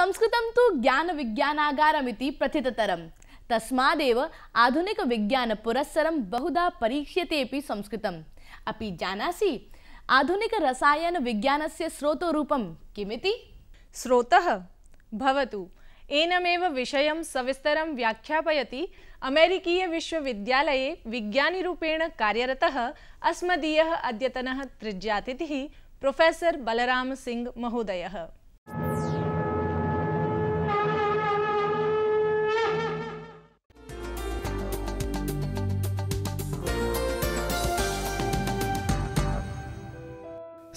संस्कृत तो संस्कृतं तु तस्माद आधुनिक विज्ञान पुरस्सर बहुधा संस्कृत अभी परीक्ष्यतेऽपि संस्कृतम् अपि जानासि कि स्रोतोरूपं किमिति विषय सविस्तर व्याख्यापय अमेरिकीय सविस्तरं व्याख्यापयति कार्यरत अस्मदीय अद्यतन अस्मदीयः प्रोफेसर बलराम सिंह महोदय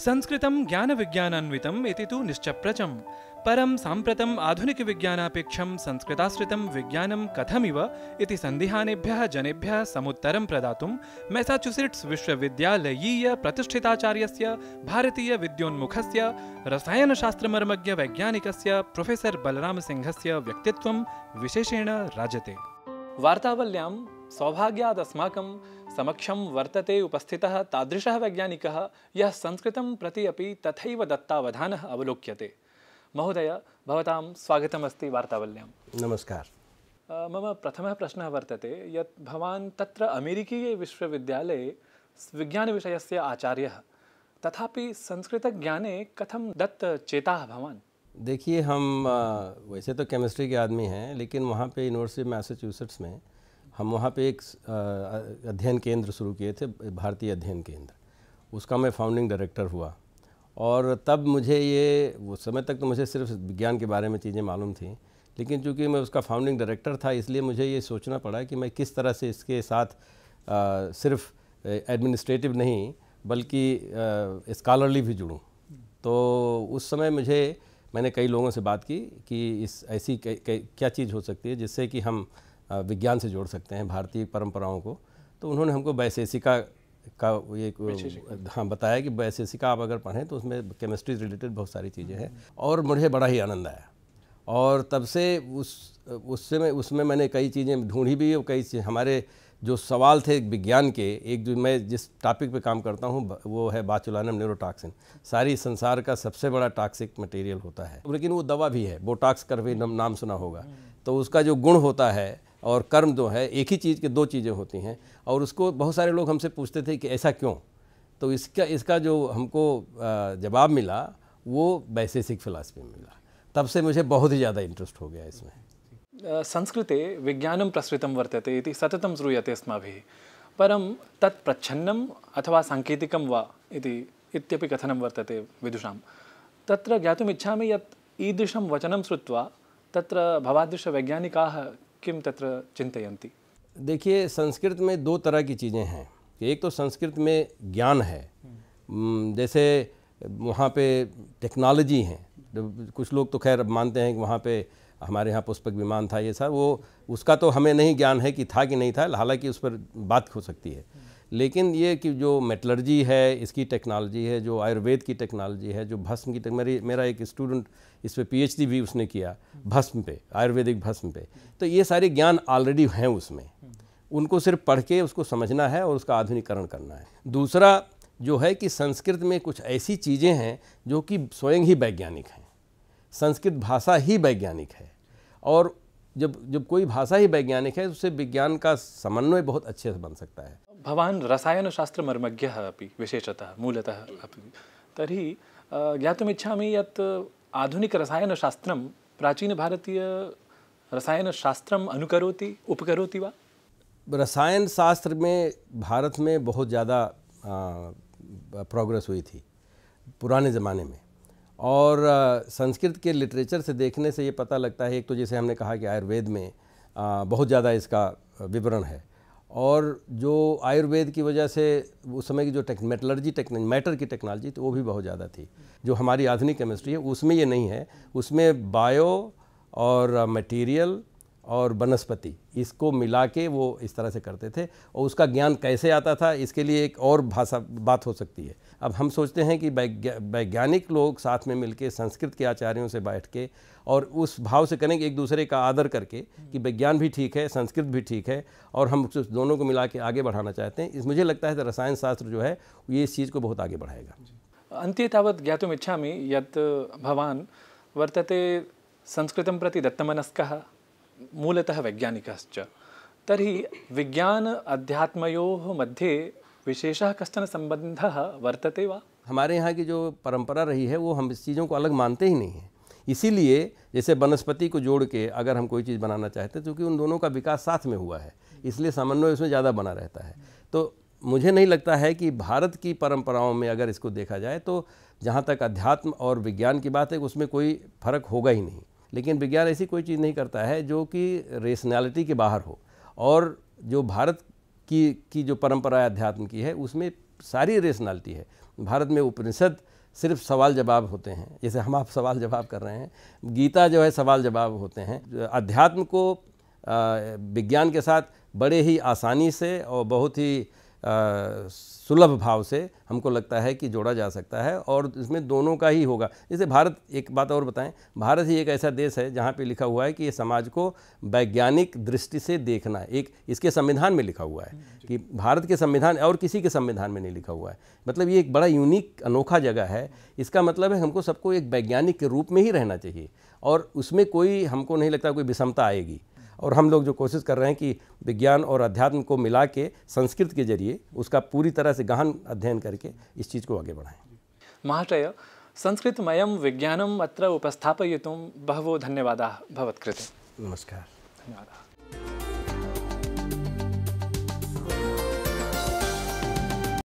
ज्ञान ज्ञानविज्ञानान्वितम् तो तु निश्चप्रचम् सांप्रतम आधुनिक आधुनिकविज्ञानापेक्षं संस्कृताश्रित विज्ञान कथमिव इति सन्दिहानेभ्यः जनेभ्यः समुत्तरं प्रदातुं मेसाचुसेट्स् वैज्ञानिक प्रोफेसर बलराम सिंह से व्यक्तित्वं विशेषेण राजते वार्तावल्यां सौभाग्याद अस्माकं समक्षं वर्तते उपस्थितः तादृशः वैज्ञानिकः यः संस्कृतं प्रति अपि तथैव दत्तावधानः अवलोक्यते महोदय भवतां स्वागतमस्ति वार्तावल्यां नमस्कार मम प्रथमः प्रश्नः वर्तते यत् भवान् तत्र अमेरिकीये विश्वविद्यालये विज्ञानविषयस्य आचार्यः तथापि संस्कृतज्ञाने कथं दत्त चेताः भवान् देखिए हम वैसे तो केमिस्ट्री के आदमी हैं लेकिन वहाँ पे यूनिवर्सिटी मैसाचुसेट्स में हम वहाँ पे एक अध्ययन केंद्र शुरू किए थे भारतीय अध्ययन केंद्र उसका मैं फाउंडिंग डायरेक्टर हुआ और तब मुझे ये उस समय तक तो मुझे सिर्फ विज्ञान के बारे में चीज़ें मालूम थी लेकिन चूँकि मैं उसका फाउंडिंग डायरेक्टर था इसलिए मुझे ये सोचना पड़ा कि मैं किस तरह से इसके साथ आ, सिर्फ एडमिनिस्ट्रेटिव नहीं बल्कि स्कॉलरली भी जुड़ूँ तो उस समय मुझे मैंने कई लोगों से बात की कि इस ऐसी क्या चीज़ हो सकती है जिससे कि हम विज्ञान से जोड़ सकते हैं भारतीय परंपराओं को तो उन्होंने हमको वैशेषिका का ये हाँ बताया कि वैशेषिका आप अगर पढ़ें तो उसमें केमिस्ट्री रिलेटेड बहुत सारी चीज़ें हैं और मुझे बड़ा ही आनंद आया और तब से उस उससे में उसमें मैंने कई चीज़ें ढूंढी भी और कई हमारे जो सवाल थे विज्ञान के एक जो मैं जिस टॉपिक पे काम करता हूँ वो है बाचुलानम न्यूरोटॉक्सिन सारी संसार का सबसे बड़ा टॉक्सिक मटेरियल होता है लेकिन वो दवा भी है बोटाक्स कर भी नाम सुना होगा तो उसका जो गुण होता है और कर्म जो है एक ही चीज़ के दो चीज़ें होती हैं और उसको बहुत सारे लोग हमसे पूछते थे कि ऐसा क्यों तो इसका इसका जो हमको जवाब मिला वो वैशेषिक फिलासफी में मिला तब से मुझे बहुत ही ज़्यादा इंटरेस्ट हो गया इसमें संस्कृते विज्ञानं प्रसृतम वर्तते इति सतत श्रूयते अस्माभिः परम तत् प्रच्छन्नम् अथवा साङ्केतिकं वा इति इत्यपि कथनं वर्तते विदुषां तत्र ज्ञातुम् इच्छामि यत् ईदृशं वचनं श्रुत्वा तत्र किम तत्र चिंतयंती देखिए संस्कृत में दो तरह की चीज़ें हैं एक तो संस्कृत में ज्ञान है हम्म। जैसे वहाँ पे टेक्नोलॉजी है कुछ लोग तो खैर मानते हैं कि वहाँ पे हमारे यहाँ पुष्पक विमान था ये सब वो उसका तो हमें नहीं ज्ञान है कि था कि नहीं था हालांकि उस पर बात हो सकती है लेकिन ये कि जो मेटलर्जी है इसकी टेक्नोलॉजी है जो आयुर्वेद की टेक्नोलॉजी है जो भस्म की मेरी मेरा एक स्टूडेंट इस पर पी भी उसने किया भस्म पे आयुर्वेदिक भस्म पे तो ये सारे ज्ञान ऑलरेडी हैं उसमें उनको सिर्फ पढ़ के उसको समझना है और उसका आधुनिकरण करना है दूसरा जो है कि संस्कृत में कुछ ऐसी चीज़ें हैं जो कि स्वयं ही वैज्ञानिक हैं संस्कृत भाषा ही वैज्ञानिक है और जब जब कोई भाषा ही वैज्ञानिक है उससे विज्ञान का समन्वय बहुत अच्छे से बन सकता है रसायन रसायनशास्त्र मर्मज्ञ अभी विशेषतः मूलतः अभी रसायन शास्त्र प्राचीन भारतीय रसायन शास्त्र अनुकरोति उपकरोति वा रसायनशास्त्र में भारत में बहुत ज़्यादा प्रोग्रेस हुई थी पुराने ज़माने में और संस्कृत के लिटरेचर से देखने से ये पता लगता है एक तो जैसे हमने कहा कि आयुर्वेद में बहुत ज़्यादा इसका विवरण है और जो आयुर्वेद की वजह से उस समय की जो टेक मेटलर्जी टेक्न मैटर की टेक्नोलॉजी थी वो भी बहुत ज़्यादा थी जो हमारी आधुनिक केमिस्ट्री है उसमें ये नहीं है उसमें बायो और मटेरियल और वनस्पति इसको मिला के वो इस तरह से करते थे और उसका ज्ञान कैसे आता था इसके लिए एक और भाषा बात हो सकती है अब हम सोचते हैं कि वैज्ञानिक लोग साथ में मिलके संस्कृत के आचार्यों से बैठ के और उस भाव से करेंगे एक दूसरे का आदर करके कि विज्ञान भी ठीक है संस्कृत भी ठीक है और हम उस दोनों को मिला के आगे बढ़ाना चाहते हैं इस मुझे लगता है कि रसायन शास्त्र जो है ये इस चीज़ को बहुत आगे बढ़ाएगा अंत्य तावत में यद भगवान वर्तते संस्कृतम प्रति दत्तमनस्क मूलतः वैज्ञानिकश्च तर्हि विज्ञान अध्यात्मयोः मध्ये विशेषः कश्चन संबंधः वर्तते वा हमारे यहाँ की जो परंपरा रही है वो हम इस चीज़ों को अलग मानते ही नहीं हैं इसीलिए जैसे वनस्पति को जोड़ के अगर हम कोई चीज़ बनाना चाहते हैं क्योंकि उन दोनों का विकास साथ में हुआ है इसलिए समन्वय उसमें ज़्यादा बना रहता है तो मुझे नहीं लगता है कि भारत की परंपराओं में अगर इसको देखा जाए तो जहाँ तक अध्यात्म और विज्ञान की बात है उसमें कोई फर्क होगा ही नहीं लेकिन विज्ञान ऐसी कोई चीज़ नहीं करता है जो कि रेशनैलिटी के बाहर हो और जो भारत की की जो परंपरा अध्यात्म की है उसमें सारी रेशनैलिटी है भारत में उपनिषद सिर्फ सवाल जवाब होते हैं जैसे हम आप सवाल जवाब कर रहे हैं गीता जो है सवाल जवाब होते हैं अध्यात्म को विज्ञान के साथ बड़े ही आसानी से और बहुत ही सुलभ भाव से हमको लगता है कि जोड़ा जा सकता है और इसमें दोनों का ही होगा जैसे भारत एक बात और बताएं भारत ही एक ऐसा देश है जहाँ पे लिखा हुआ है कि ये समाज को वैज्ञानिक दृष्टि से देखना एक इसके संविधान में लिखा हुआ है कि भारत के संविधान और किसी के संविधान में नहीं लिखा हुआ है मतलब ये एक बड़ा यूनिक अनोखा जगह है इसका मतलब है हमको सबको एक वैज्ञानिक के रूप में ही रहना चाहिए और उसमें कोई हमको नहीं लगता कोई विषमता आएगी और हम लोग जो कोशिश कर रहे हैं कि विज्ञान और अध्यात्म को मिला के संस्कृत के जरिए उसका पूरी तरह से गहन अध्ययन करके इस चीज़ को आगे बढ़ाएं महाशय संस्कृतमयं विज्ञानम अत्र उपस्थापयितुं बहवो धन्यवाद भवत्कृत नमस्कार धन्यवाद